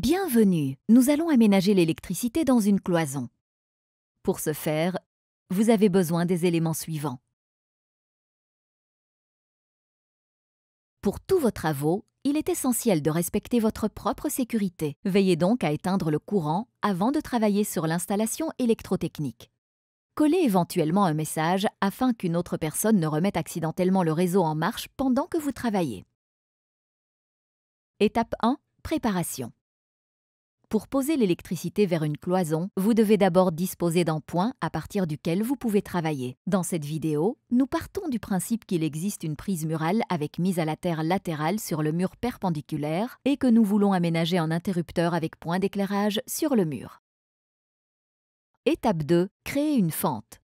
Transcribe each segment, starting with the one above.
Bienvenue, nous allons aménager l'électricité dans une cloison. Pour ce faire, vous avez besoin des éléments suivants. Pour tous vos travaux, il est essentiel de respecter votre propre sécurité. Veillez donc à éteindre le courant avant de travailler sur l'installation électrotechnique. Collez éventuellement un message afin qu'une autre personne ne remette accidentellement le réseau en marche pendant que vous travaillez. Étape 1. Préparation. Pour poser l'électricité vers une cloison, vous devez d'abord disposer d'un point à partir duquel vous pouvez travailler. Dans cette vidéo, nous partons du principe qu'il existe une prise murale avec mise à la terre latérale sur le mur perpendiculaire et que nous voulons aménager un interrupteur avec point d'éclairage sur le mur. Étape 2. Créer une fente.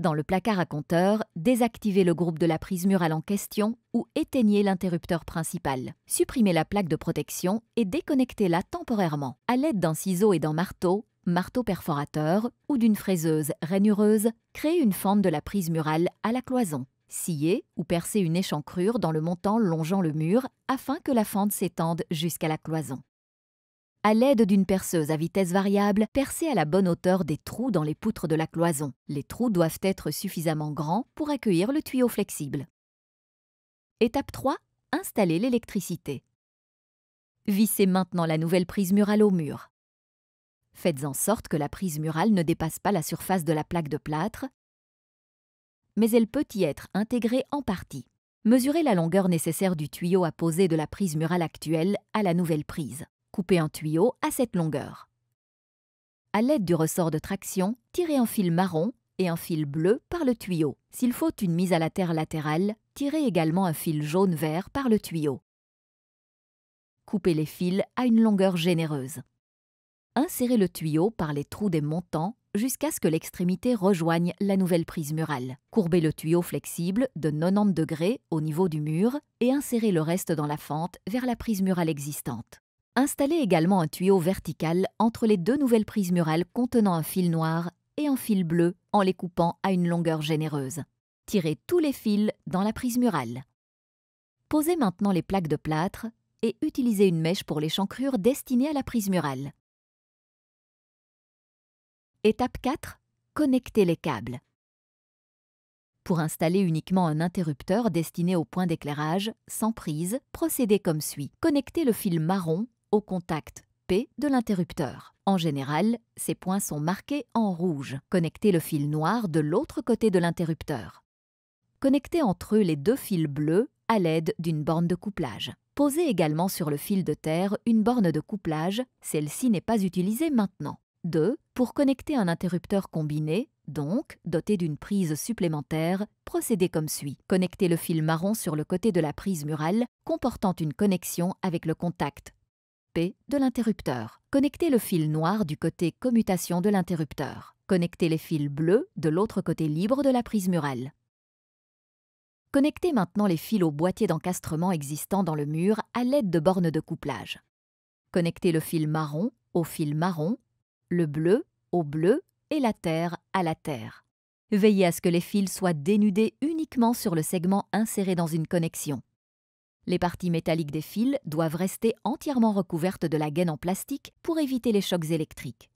Dans le placard à compteur, désactivez le groupe de la prise murale en question ou éteignez l'interrupteur principal. Supprimez la plaque de protection et déconnectez-la temporairement. À l'aide d'un ciseau et d'un marteau, marteau perforateur ou d'une fraiseuse rainureuse, créez une fente de la prise murale à la cloison. Sciez ou percez une échancrure dans le montant longeant le mur afin que la fente s'étende jusqu'à la cloison. À l'aide d'une perceuse à vitesse variable, percez à la bonne hauteur des trous dans les poutres de la cloison. Les trous doivent être suffisamment grands pour accueillir le tuyau flexible. Étape 3. Installer l'électricité. Vissez maintenant la nouvelle prise murale au mur. Faites en sorte que la prise murale ne dépasse pas la surface de la plaque de plâtre, mais elle peut y être intégrée en partie. Mesurez la longueur nécessaire du tuyau à poser de la prise murale actuelle à la nouvelle prise. Coupez un tuyau à cette longueur. À l'aide du ressort de traction, tirez un fil marron et un fil bleu par le tuyau. S'il faut une mise à la terre latérale, tirez également un fil jaune-vert par le tuyau. Coupez les fils à une longueur généreuse. Insérez le tuyau par les trous des montants jusqu'à ce que l'extrémité rejoigne la nouvelle prise murale. Courbez le tuyau flexible de 90 degrés au niveau du mur et insérez le reste dans la fente vers la prise murale existante. Installez également un tuyau vertical entre les deux nouvelles prises murales contenant un fil noir et un fil bleu en les coupant à une longueur généreuse. Tirez tous les fils dans la prise murale. Posez maintenant les plaques de plâtre et utilisez une mèche pour l'échancrure destinée à la prise murale. Étape 4. Connectez les câbles. Pour installer uniquement un interrupteur destiné au point d'éclairage, sans prise, procédez comme suit. Connectez le fil marron au contact P de l'interrupteur. En général, ces points sont marqués en rouge. Connectez le fil noir de l'autre côté de l'interrupteur. Connectez entre eux les deux fils bleus à l'aide d'une borne de couplage. Posez également sur le fil de terre une borne de couplage, celle-ci n'est pas utilisée maintenant. 2. Pour connecter un interrupteur combiné, donc doté d'une prise supplémentaire, procédez comme suit. Connectez le fil marron sur le côté de la prise murale comportant une connexion avec le contact de l'interrupteur. Connectez le fil noir du côté commutation de l'interrupteur. Connectez les fils bleus de l'autre côté libre de la prise murale. Connectez maintenant les fils au boîtier d'encastrement existant dans le mur à l'aide de bornes de couplage. Connectez le fil marron au fil marron, le bleu au bleu et la terre à la terre. Veillez à ce que les fils soient dénudés uniquement sur le segment inséré dans une connexion. Les parties métalliques des fils doivent rester entièrement recouvertes de la gaine en plastique pour éviter les chocs électriques.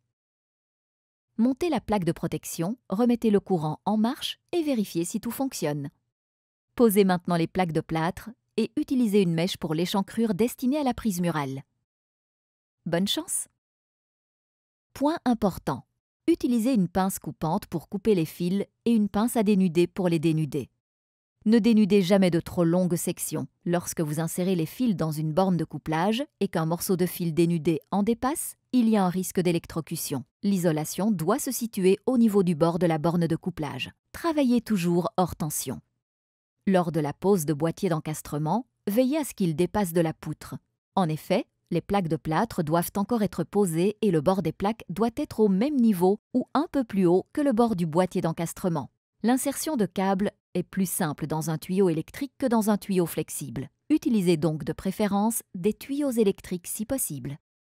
Montez la plaque de protection, remettez le courant en marche et vérifiez si tout fonctionne. Posez maintenant les plaques de plâtre et utilisez une mèche pour l'échancrure destinée à la prise murale. Bonne chance Point important. Utilisez une pince coupante pour couper les fils et une pince à dénuder pour les dénuder. Ne dénudez jamais de trop longues sections. Lorsque vous insérez les fils dans une borne de couplage et qu'un morceau de fil dénudé en dépasse, il y a un risque d'électrocution. L'isolation doit se situer au niveau du bord de la borne de couplage. Travaillez toujours hors tension. Lors de la pose de boîtier d'encastrement, veillez à ce qu'il dépasse de la poutre. En effet, les plaques de plâtre doivent encore être posées et le bord des plaques doit être au même niveau ou un peu plus haut que le bord du boîtier d'encastrement. L'insertion de câbles est plus simple dans un tuyau électrique que dans un tuyau flexible. Utilisez donc de préférence des tuyaux électriques si possible.